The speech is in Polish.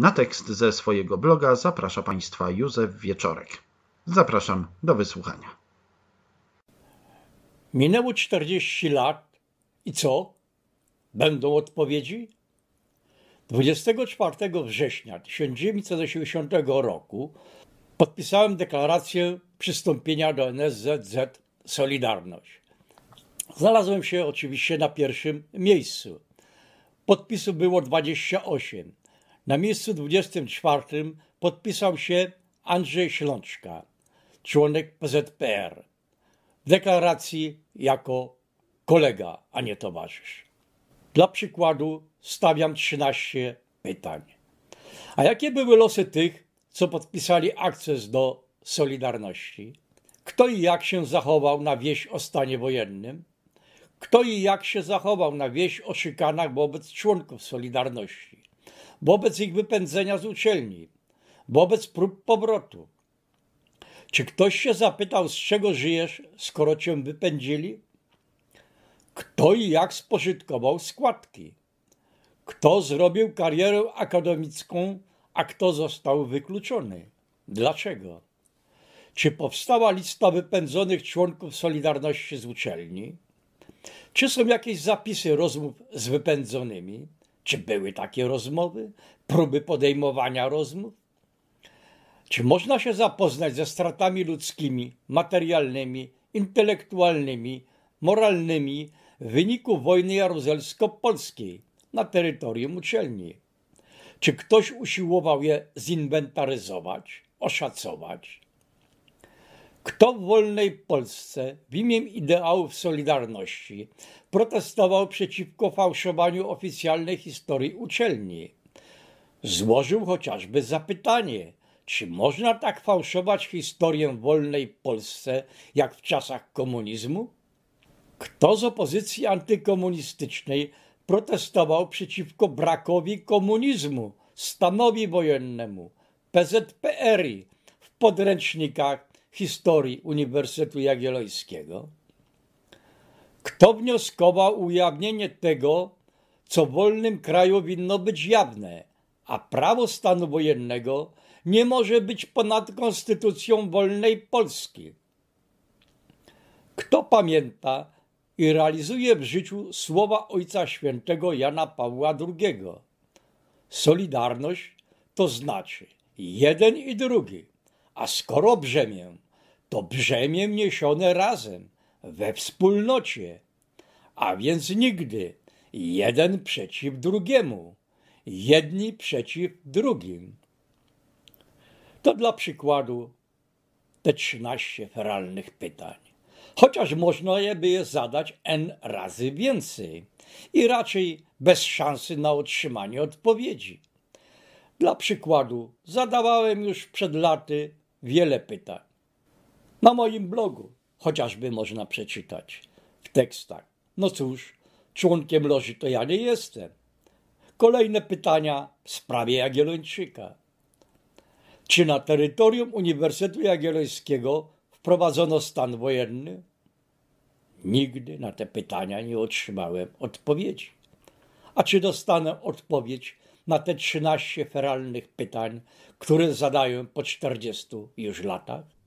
Na tekst ze swojego bloga zaprasza Państwa Józef Wieczorek. Zapraszam do wysłuchania. Minęło 40 lat i co? Będą odpowiedzi? 24 września 1980 roku podpisałem deklarację przystąpienia do NSZZ Solidarność. Znalazłem się oczywiście na pierwszym miejscu. Podpisów było 28. Na miejscu 24 podpisał się Andrzej Ślączka, członek PZPR, w deklaracji jako kolega, a nie towarzysz. Dla przykładu stawiam 13 pytań. A jakie były losy tych, co podpisali akces do Solidarności? Kto i jak się zachował na wieś o stanie wojennym? Kto i jak się zachował na wieś o szykanach wobec członków Solidarności? wobec ich wypędzenia z uczelni, wobec prób powrotu. Czy ktoś się zapytał, z czego żyjesz, skoro cię wypędzili? Kto i jak spożytkował składki? Kto zrobił karierę akademicką, a kto został wykluczony? Dlaczego? Czy powstała lista wypędzonych członków Solidarności z uczelni? Czy są jakieś zapisy rozmów z wypędzonymi? Czy były takie rozmowy, próby podejmowania rozmów? Czy można się zapoznać ze stratami ludzkimi, materialnymi, intelektualnymi, moralnymi w wyniku wojny jaruzelsko-polskiej na terytorium uczelni? Czy ktoś usiłował je zinwentaryzować, oszacować? Kto w wolnej Polsce w imię ideałów Solidarności protestował przeciwko fałszowaniu oficjalnej historii uczelni? Złożył chociażby zapytanie, czy można tak fałszować historię w wolnej Polsce jak w czasach komunizmu? Kto z opozycji antykomunistycznej protestował przeciwko brakowi komunizmu, stanowi wojennemu, PZPR-i w podręcznikach Historii Uniwersytetu Jagiellońskiego, kto wnioskował ujawnienie tego, co w wolnym kraju winno być jawne, a prawo stanu wojennego nie może być ponad konstytucją wolnej Polski. Kto pamięta i realizuje w życiu słowa Ojca Świętego Jana Pawła II? Solidarność to znaczy jeden i drugi. A skoro brzemię, to brzemię niesione razem, we wspólnocie. A więc nigdy jeden przeciw drugiemu, jedni przeciw drugim. To dla przykładu te trzynaście feralnych pytań. Chociaż można je by je zadać n razy więcej i raczej bez szansy na otrzymanie odpowiedzi. Dla przykładu zadawałem już przed laty wiele pytań. Na moim blogu chociażby można przeczytać w tekstach. No cóż, członkiem loży to ja nie jestem. Kolejne pytania w sprawie Jagiellończyka. Czy na terytorium Uniwersytetu Jagiellońskiego wprowadzono stan wojenny? Nigdy na te pytania nie otrzymałem odpowiedzi a czy dostanę odpowiedź na te 13 feralnych pytań, które zadaję po 40 już latach?